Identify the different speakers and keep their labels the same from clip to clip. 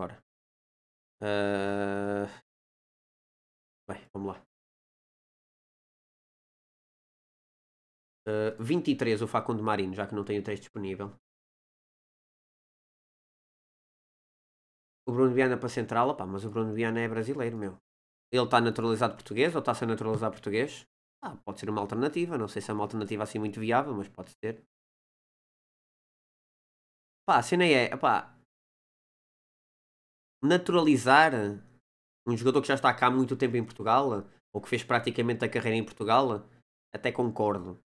Speaker 1: Bora. Uh... Bem, vamos lá. Uh, ah, 23, o Facundo
Speaker 2: Marino, já que não tenho o 3 disponível. O Bruno Viana para Central, opá, mas o Bruno Viana é brasileiro, meu. Ele está naturalizado português ou está a ser naturalizado português? Ah, pode ser uma alternativa, não sei se é uma alternativa assim muito viável, mas pode ser. Pá, a cena é, opá, naturalizar um jogador que já está cá há muito tempo em Portugal, ou que fez praticamente a carreira em Portugal, até concordo.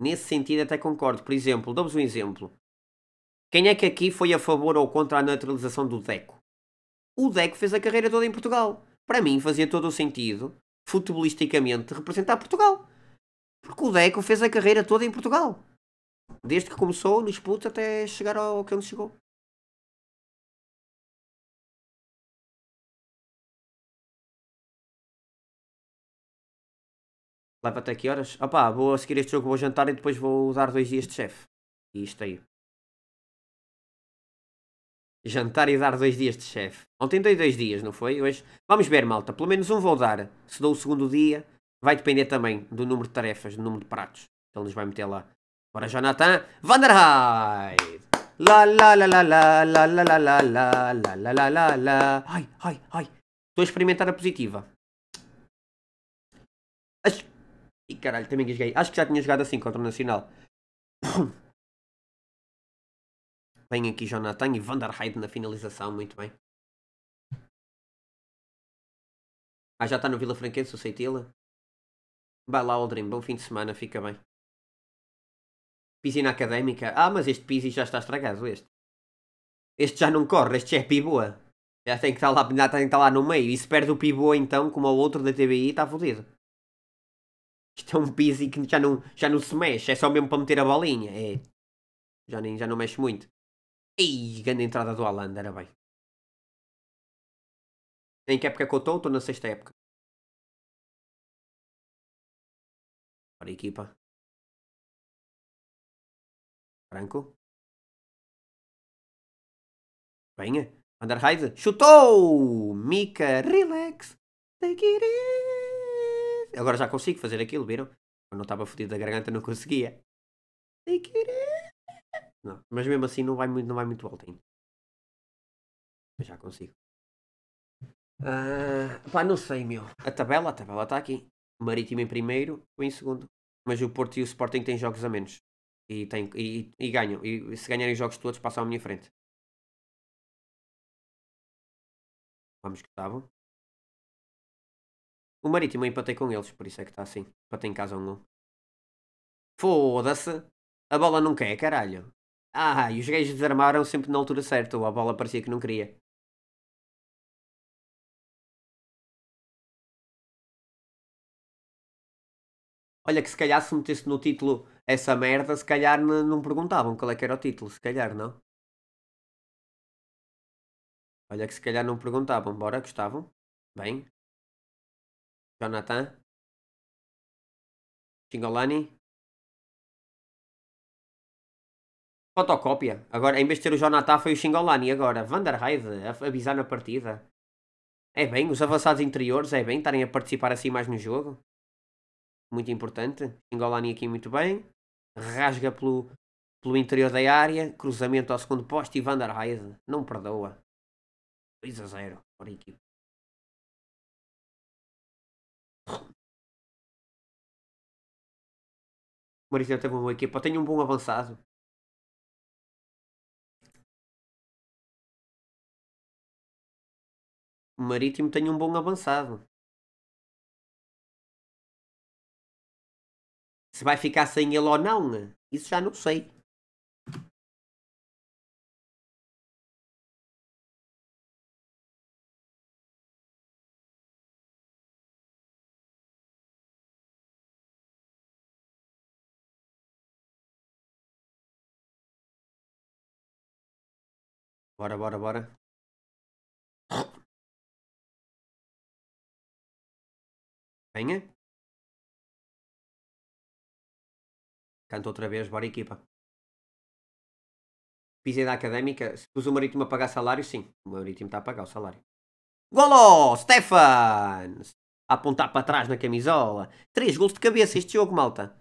Speaker 2: Nesse sentido, até concordo. Por exemplo, dou-vos um exemplo. Quem é que aqui foi a favor ou contra a naturalização do Deco? O Deco fez a carreira toda em Portugal. Para mim, fazia todo o sentido, futebolisticamente, representar Portugal. Porque o Deco fez a carreira toda em Portugal. Desde que começou no Sput até chegar ao que ele é chegou.
Speaker 1: Leva até que horas? Opá, vou a seguir este
Speaker 2: jogo, vou jantar e depois vou dar dois dias de chefe. E isto aí. Jantar e dar dois dias de chefe. Ontem dei dois dias, não foi? Hoje. Vamos ver, malta. Pelo menos um vou dar. Se dou o segundo dia, vai depender também do número de tarefas, do número de pratos. Ele nos vai meter lá. Bora, Jonathan. Vanderheide! La la la la la la la la la la la la la la. Ai, ai, ai. Estou a experimentar a positiva. As... E caralho, também Acho que já tinha
Speaker 1: jogado assim contra o Nacional. Vem aqui
Speaker 2: Jonathan e Van der Heide na finalização, muito bem. Ah, já está no Vila Franquense o Seitila? Vai lá, Aldrin, bom fim de semana, fica bem. Piscina académica. Ah, mas este Pizzi já está estragado, este. Este já não corre, este já é piboa. Ah. Já tem que estar tá lá, já tem que estar tá lá no meio. E se perde o piboa então, como o outro da TBI, está fodido. Isto é um e que já não, já não se mexe, é só mesmo para meter a bolinha. É. Já, nem, já não mexe muito. Ei, grande entrada do Haaland, era bem. Em que época que eu estou? Estou na
Speaker 1: sexta época. Para a equipa. Franco.
Speaker 2: Venha. Underhide. Chutou! Mika,
Speaker 1: relax. Take it in.
Speaker 2: Agora já consigo fazer aquilo, viram? Quando não estava fodido da garganta, não conseguia. Não, mas mesmo assim não vai muito, não vai muito alto ainda. Mas já consigo. Ah, pá, não sei, meu. A tabela, a tabela está aqui. Marítimo em primeiro, eu em segundo. Mas o Porto e o Sporting têm jogos a menos. E, têm e, e ganham. E se ganharem os jogos todos, passam à minha frente.
Speaker 1: Vamos que estavam.
Speaker 2: O Marítimo eu empatei com eles, por isso é que está assim. Empatei em casa um 1 Foda-se. A bola não quer, caralho. Ah, e os gays desarmaram sempre na altura certa, ou a bola parecia que não queria.
Speaker 1: Olha que se calhar se metesse no
Speaker 2: título essa merda, se calhar não perguntavam qual é que era o título, se calhar não. Olha que se calhar não perguntavam, bora, gostavam? Bem,
Speaker 1: Jonathan Chingolani
Speaker 2: Fotocópia. Agora, em vez de ter o Jonathan, foi o Xingolani agora. Van der Heide, a avisar na partida. É bem, os avançados interiores, é bem, estarem a participar assim mais no jogo. Muito importante. Xingolani aqui muito bem. Rasga pelo, pelo interior da área. Cruzamento ao segundo posto e Van der Heide. Não perdoa.
Speaker 1: 2 a 0 para a equipe. O Marítimo tem uma boa equipa, tem um bom avançado. O Marítimo tem um bom avançado. Se vai ficar sem ele ou não, né? isso já não sei. Bora, bora, bora. Venha.
Speaker 2: Canta outra vez, bora equipa. Pisei da académica. Se o Marítimo a pagar salário, sim. O Marítimo está a pagar o salário. Golo! Stefan! A apontar para trás na camisola. Três gols de cabeça este jogo, malta.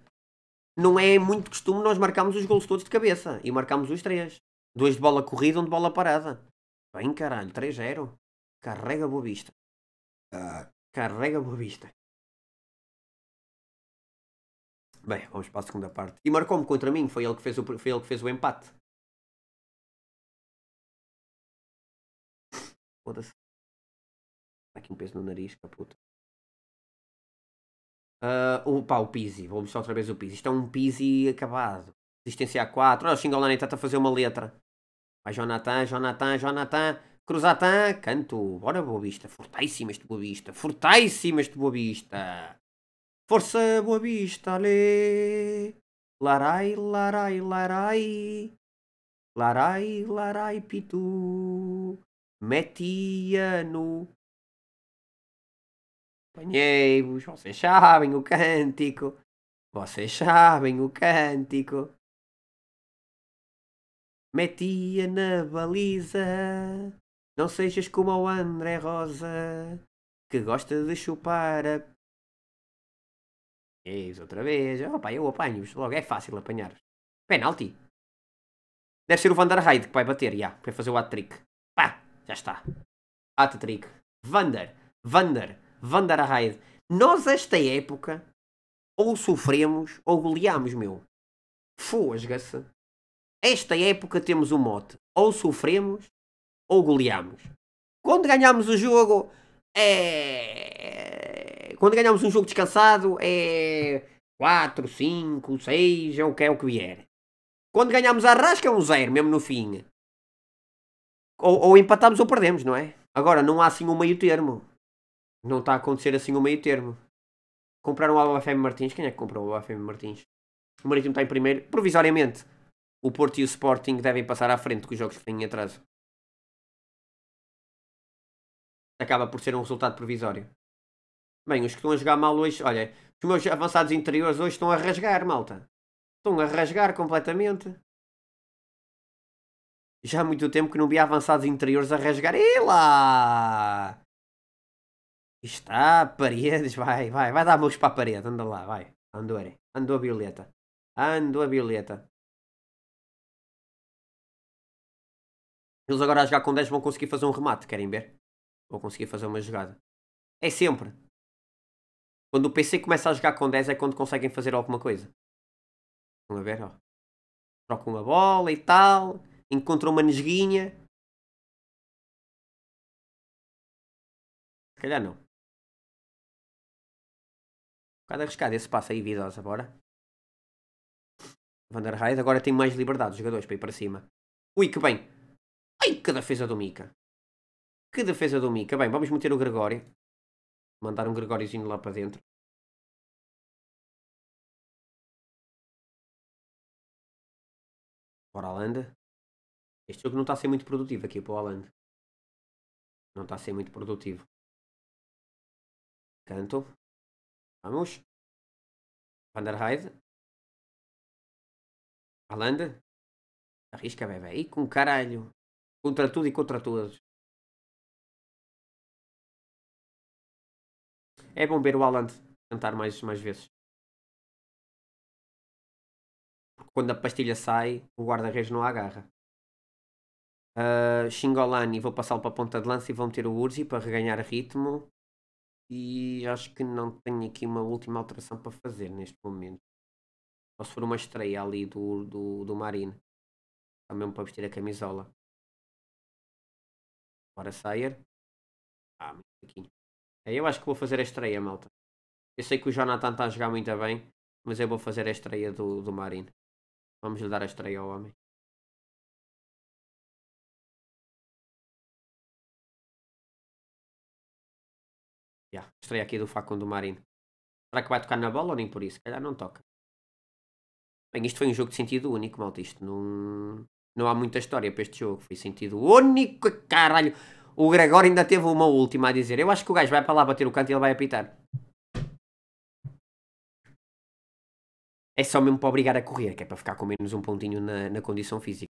Speaker 2: Não é muito costume nós marcarmos os gols todos de cabeça. E marcamos os três. Dois de bola corrida, um de bola parada. Bem, caralho, 3-0. Carrega boa vista.
Speaker 1: Ah. Carrega boa vista. Bem, vamos para a segunda parte. E marcou-me contra mim, foi ele que fez o, foi ele que fez o empate. Foda-se. Está aqui um peso no nariz,
Speaker 2: caputa. Uh, ah, o, pá, o Pizzi, vou mostrar outra vez o Pizzi. Isto é um Pizzi acabado. existência a 4. Olha, o Xingolani tenta fazer uma letra. Vai Jonathan, Jonathan, Jonathan. Cruzatã, canto. Bora, Boa Vista. Fortíssimo este Boa Vista. Fortíssimo este Boa Vista. Força, Boa Vista, ale. Larai, larai, larai. Larai, larai, pitu. Metiano. Apanhei-vos. Vocês sabem o cântico. Vocês sabem o cântico metia na baliza. Não sejas como o André Rosa, que gosta de chupar a. outra vez. Opa, oh, eu apanho-vos. Logo, é fácil apanhar. Penalti. Deve ser o Van der Heide que vai bater, já. para fazer o hat-trick. Pá, já está. Hat-trick. Vander, Vander, Van der Nós, esta época, ou sofremos ou goleamos, meu. Fosga-se. Esta época temos o um mote: ou sofremos ou goleamos. Quando ganhamos o jogo, é. Quando ganhamos um jogo descansado, é. 4, 5, 6, é o que é o que vier. Quando ganhamos a rasca, é um zero, mesmo no fim. Ou, ou empatamos ou perdemos, não é? Agora, não há assim um meio termo. Não está a acontecer assim um meio termo. Compraram o Fm Martins. Quem é que comprou o Fm Martins? O Marítimo está em primeiro, provisoriamente o Porto e o Sporting devem passar à frente com os jogos que têm em atraso. Acaba por ser um resultado provisório. Bem, os que estão a jogar mal hoje, olha, os meus avançados interiores hoje estão a rasgar, malta. Estão a rasgar completamente. Já há muito tempo que não vi avançados interiores a rasgar. E lá! Está, paredes, vai, vai, vai dar mãos para a parede, anda lá, vai. Andou, andou a violeta. Andou a violeta. Eles agora a jogar com 10 vão conseguir fazer um remate, querem ver? Vão conseguir fazer uma jogada. É sempre. Quando o PC começa a jogar com 10 é quando conseguem fazer alguma coisa. Vamos ver, ó. Troca uma bola e tal. Encontra uma nesguinha. Se calhar não. Um bocado arriscado esse passo aí, Vidosa, agora. Vanderheide agora tem mais liberdade, os jogadores, para ir para cima. Ui, que bem. Ai, que defesa do Mika. Que defesa do Mika. Bem, vamos meter o Gregório.
Speaker 1: Mandar um Gregóriozinho lá para dentro. Bora, Alanda. Este jogo não está a ser muito produtivo aqui para o Alanda. Não está a ser muito produtivo. Canto. Vamos. Van der Heide. Arrisca, bebê. aí com caralho. Contra tudo e contra todos. É bom ver o Alan cantar mais, mais vezes.
Speaker 2: Porque quando a pastilha sai, o guarda-redes não a agarra. Uh, Xingolani, vou passá-lo para a ponta de lança e vão ter o Urzi para reganhar ritmo. E acho que não tenho aqui uma última alteração para fazer neste momento. Ou se for uma estreia ali do, do, do Marino. também para vestir a camisola. Bora sair. Ah, aqui. É, eu acho que vou fazer a estreia, malta. Eu sei que o Jonathan está a jogar muito bem, mas eu vou fazer a estreia do, do Marino. Vamos lhe dar a estreia ao homem. Yeah, estreia aqui do Facon do Marino. Será que vai tocar na bola ou nem por isso? Se calhar não toca. Bem, isto foi um jogo de sentido único, malta. Isto não. Não há muita história para este jogo. Foi sentido único, caralho. O Gregório ainda teve uma última a dizer. Eu acho que o gajo vai para lá bater o canto e ele vai apitar. É só mesmo
Speaker 1: para obrigar a correr, que é para ficar com menos um pontinho na, na condição física.